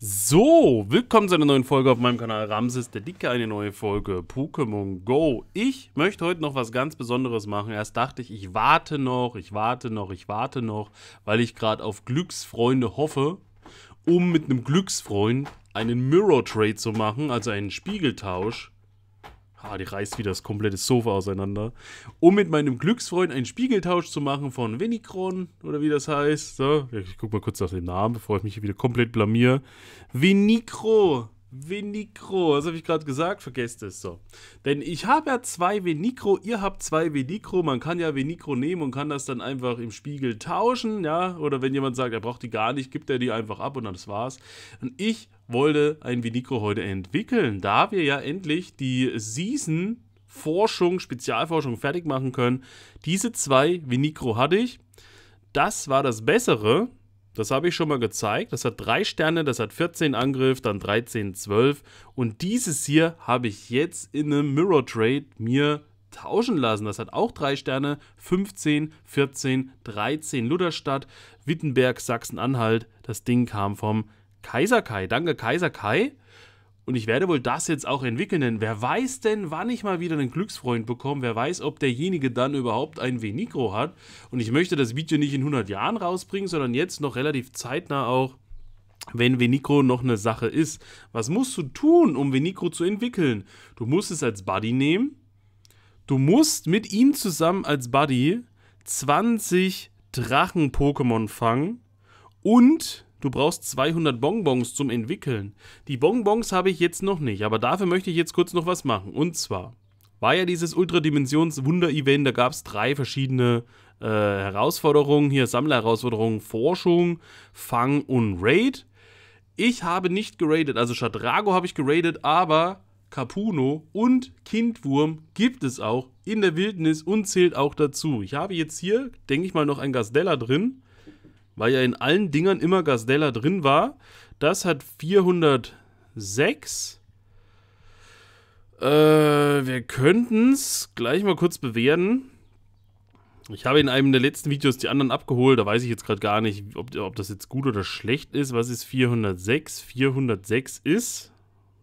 So, willkommen zu einer neuen Folge auf meinem Kanal Ramses der Dicke, eine neue Folge Pokémon Go. Ich möchte heute noch was ganz Besonderes machen. Erst dachte ich, ich warte noch, ich warte noch, ich warte noch, weil ich gerade auf Glücksfreunde hoffe, um mit einem Glücksfreund einen Mirror Trade zu machen, also einen Spiegeltausch. Ah, die reißt wieder das komplette Sofa auseinander. Um mit meinem Glücksfreund einen Spiegeltausch zu machen von Vinicron, oder wie das heißt. So, ich guck mal kurz nach dem Namen, bevor ich mich hier wieder komplett blamier. Vinicro Venicro. was habe ich gerade gesagt, vergesst es so. Denn ich habe ja zwei Venicro, ihr habt zwei Venicro. Man kann ja Venicro nehmen und kann das dann einfach im Spiegel tauschen, ja. Oder wenn jemand sagt, er braucht die gar nicht, gibt er die einfach ab und dann das war's. Und ich wollte ein Venicro heute entwickeln, da wir ja endlich die Season Forschung, Spezialforschung fertig machen können. Diese zwei Venicro hatte ich. Das war das Bessere, das habe ich schon mal gezeigt. Das hat 3 Sterne, das hat 14 Angriff, dann 13, 12. Und dieses hier habe ich jetzt in einem Mirror Trade mir tauschen lassen. Das hat auch 3 Sterne, 15, 14, 13. Lutherstadt, Wittenberg, Sachsen-Anhalt. Das Ding kam vom Kaiser Kai. Danke Kaiser Kai und ich werde wohl das jetzt auch entwickeln, denn wer weiß denn, wann ich mal wieder einen Glücksfreund bekomme, wer weiß, ob derjenige dann überhaupt ein Venikro hat. Und ich möchte das Video nicht in 100 Jahren rausbringen, sondern jetzt noch relativ zeitnah auch wenn Venikro noch eine Sache ist. Was musst du tun, um Venikro zu entwickeln? Du musst es als Buddy nehmen. Du musst mit ihm zusammen als Buddy 20 Drachen-Pokémon fangen und Du brauchst 200 Bonbons zum Entwickeln. Die Bonbons habe ich jetzt noch nicht, aber dafür möchte ich jetzt kurz noch was machen. Und zwar war ja dieses Ultradimensions-Wunder-Event, da gab es drei verschiedene äh, Herausforderungen. Hier Sammlerherausforderungen, Forschung, Fang und Raid. Ich habe nicht geradet, also Shadrago habe ich geradet, aber Capuno und Kindwurm gibt es auch in der Wildnis und zählt auch dazu. Ich habe jetzt hier, denke ich mal, noch ein Gastella drin weil ja in allen Dingern immer Gasdella drin war. Das hat 406. Äh, wir könnten es gleich mal kurz bewerten. Ich habe in einem der letzten Videos die anderen abgeholt. Da weiß ich jetzt gerade gar nicht, ob, ob, das jetzt gut oder schlecht ist. Was ist 406? 406 ist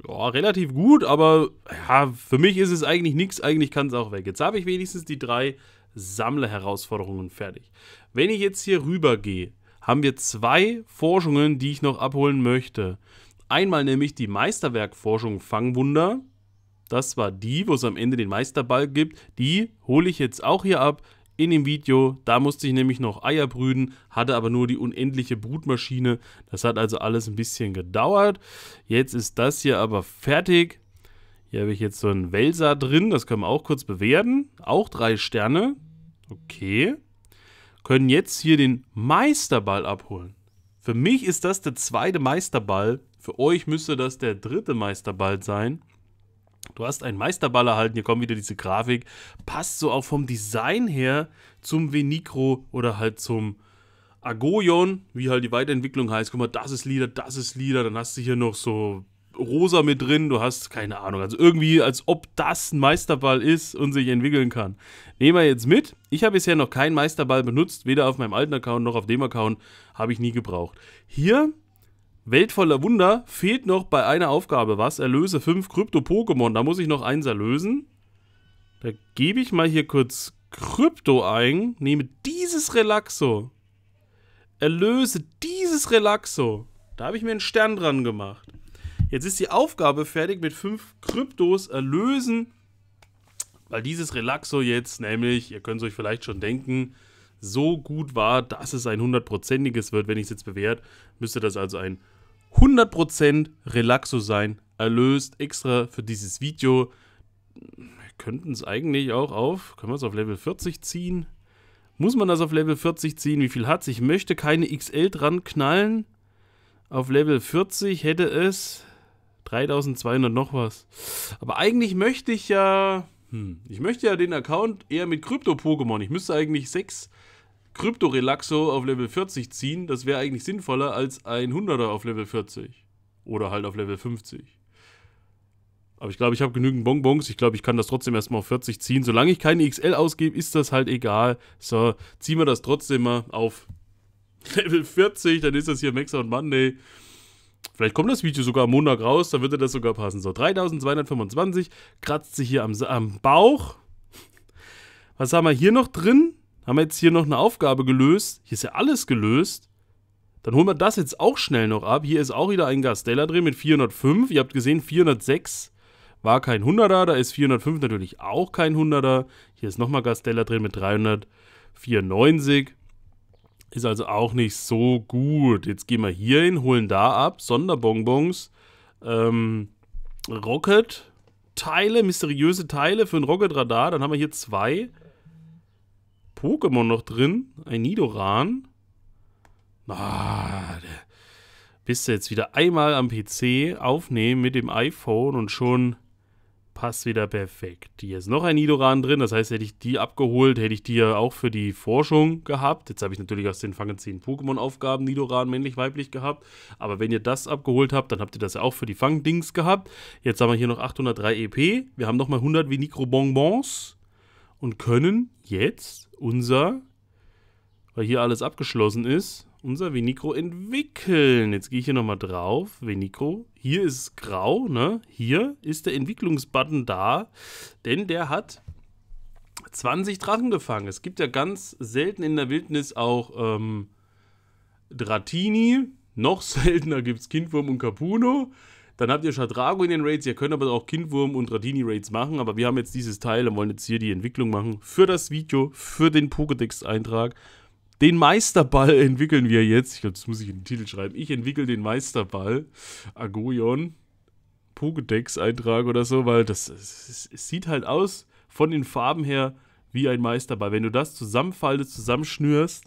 ja, relativ gut, aber ja, für mich ist es eigentlich nichts. Eigentlich kann es auch weg. Jetzt habe ich wenigstens die drei Sammlerherausforderungen fertig. Wenn ich jetzt hier rüber gehe, haben wir zwei Forschungen, die ich noch abholen möchte. Einmal nämlich die Meisterwerkforschung Fangwunder. Das war die, wo es am Ende den Meisterball gibt. Die hole ich jetzt auch hier ab in dem Video. Da musste ich nämlich noch Eier brüden, hatte aber nur die unendliche Brutmaschine. Das hat also alles ein bisschen gedauert. Jetzt ist das hier aber fertig. Hier habe ich jetzt so einen Welser drin, das können wir auch kurz bewerten. Auch drei Sterne. Okay können jetzt hier den Meisterball abholen. Für mich ist das der zweite Meisterball. Für euch müsste das der dritte Meisterball sein. Du hast einen Meisterball erhalten, hier kommt wieder diese Grafik. Passt so auch vom Design her zum Venicro oder halt zum Agoyon, wie halt die Weiterentwicklung heißt. Guck mal, das ist Lieder, das ist Lieder. Dann hast du hier noch so rosa mit drin, du hast keine Ahnung. Also irgendwie, als ob das ein Meisterball ist und sich entwickeln kann. Nehmen wir jetzt mit. Ich habe bisher noch keinen Meisterball benutzt, weder auf meinem alten Account noch auf dem Account. Habe ich nie gebraucht. Hier, weltvoller Wunder, fehlt noch bei einer Aufgabe was. Erlöse 5 Krypto-Pokémon. Da muss ich noch eins erlösen. Da gebe ich mal hier kurz Krypto ein, nehme dieses Relaxo. Erlöse dieses Relaxo. Da habe ich mir einen Stern dran gemacht. Jetzt ist die Aufgabe fertig mit 5 Kryptos erlösen, weil dieses Relaxo jetzt nämlich, ihr könnt es euch vielleicht schon denken, so gut war, dass es ein hundertprozentiges wird. Wenn ich es jetzt bewährt, müsste das also ein 100% Relaxo sein. Erlöst extra für dieses Video. Wir könnten es eigentlich auch auf, können wir es auf Level 40 ziehen? Muss man das auf Level 40 ziehen? Wie viel hat es? Ich möchte keine XL dran knallen. Auf Level 40 hätte es 3200 noch was. Aber eigentlich möchte ich ja. Hm, ich möchte ja den Account eher mit Krypto-Pokémon. Ich müsste eigentlich 6 Krypto-Relaxo auf Level 40 ziehen. Das wäre eigentlich sinnvoller als ein 100er auf Level 40. Oder halt auf Level 50. Aber ich glaube, ich habe genügend Bonbons. Ich glaube, ich kann das trotzdem erstmal auf 40 ziehen. Solange ich keine XL ausgebe, ist das halt egal. So, ziehen wir das trotzdem mal auf Level 40. Dann ist das hier Max on Monday. Vielleicht kommt das Video sogar am Montag raus, dann würde das sogar passen. So, 3225 kratzt sich hier am, am Bauch. Was haben wir hier noch drin? Haben wir jetzt hier noch eine Aufgabe gelöst? Hier ist ja alles gelöst. Dann holen wir das jetzt auch schnell noch ab. Hier ist auch wieder ein Gastella drin mit 405. Ihr habt gesehen, 406 war kein 100er. Da ist 405 natürlich auch kein 100er. Hier ist nochmal Gastella drin mit 394 ist also auch nicht so gut. Jetzt gehen wir hier hin, holen da ab, Sonderbonbons, ähm, Rocket, Teile, mysteriöse Teile für ein Rocket-Radar. Dann haben wir hier zwei Pokémon noch drin. Ein Nidoran. Ah, bist du jetzt wieder einmal am PC aufnehmen mit dem iPhone und schon passt wieder perfekt. Hier ist noch ein Nidoran drin, das heißt, hätte ich die abgeholt, hätte ich die ja auch für die Forschung gehabt. Jetzt habe ich natürlich aus den Fangen 10 Pokémon-Aufgaben Nidoran männlich, weiblich gehabt. Aber wenn ihr das abgeholt habt, dann habt ihr das ja auch für die Fangdings gehabt. Jetzt haben wir hier noch 803 EP, wir haben nochmal 100 Vinicro-Bonbons und können jetzt unser, weil hier alles abgeschlossen ist, unser Venikro entwickeln. Jetzt gehe ich hier nochmal drauf. Venikro. Hier ist es grau, ne? Hier ist der Entwicklungsbutton da, denn der hat 20 Drachen gefangen. Es gibt ja ganz selten in der Wildnis auch ähm, Dratini. Noch seltener gibt es Kindwurm und Capuno. Dann habt ihr Shadrago in den Raids. Ihr könnt aber auch Kindwurm und Dratini Raids machen. Aber wir haben jetzt dieses Teil und wollen jetzt hier die Entwicklung machen für das Video, für den Pokédex-Eintrag den Meisterball entwickeln wir jetzt. Ich glaube, das muss ich in den Titel schreiben. Ich entwickle den Meisterball. Agoyon. Pokédex-Eintrag oder so, weil das, es, es sieht halt aus von den Farben her wie ein Meisterball. Wenn du das zusammenfaltest, zusammenschnürst,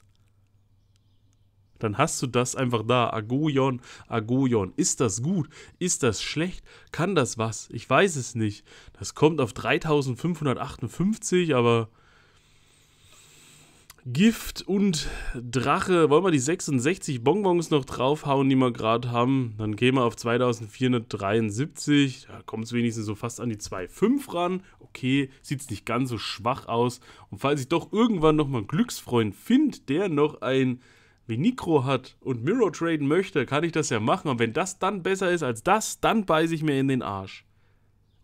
dann hast du das einfach da. Agoyon, Agoyon. Ist das gut? Ist das schlecht? Kann das was? Ich weiß es nicht. Das kommt auf 3558, aber Gift und Drache. Wollen wir die 66 Bonbons noch draufhauen, die wir gerade haben? Dann gehen wir auf 2473. Da kommt es wenigstens so fast an die 2,5 ran. Okay, sieht es nicht ganz so schwach aus. Und falls ich doch irgendwann nochmal einen Glücksfreund finde, der noch ein Venikro hat und Mirror traden möchte, kann ich das ja machen. Und wenn das dann besser ist als das, dann beiße ich mir in den Arsch.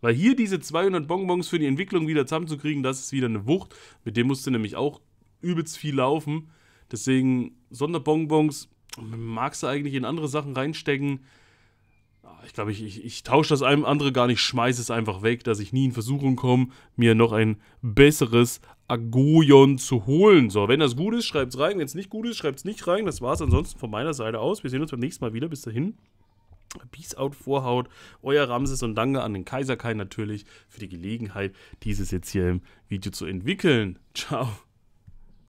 Weil hier diese 200 Bonbons für die Entwicklung wieder zusammenzukriegen, das ist wieder eine Wucht. Mit dem musst du nämlich auch übelst viel laufen. Deswegen Sonderbonbons magst du eigentlich in andere Sachen reinstecken. Ah, ich glaube, ich, ich, ich tausche das einem andere gar nicht, schmeiße es einfach weg, dass ich nie in Versuchung komme, mir noch ein besseres Agoyon zu holen. So, wenn das gut ist, schreibt es rein. Wenn es nicht gut ist, schreibt es nicht rein. Das war es ansonsten von meiner Seite aus. Wir sehen uns beim nächsten Mal wieder. Bis dahin. Peace out, Vorhaut, euer Ramses und danke an den Kaiserkai natürlich für die Gelegenheit, dieses jetzt hier im Video zu entwickeln. Ciao.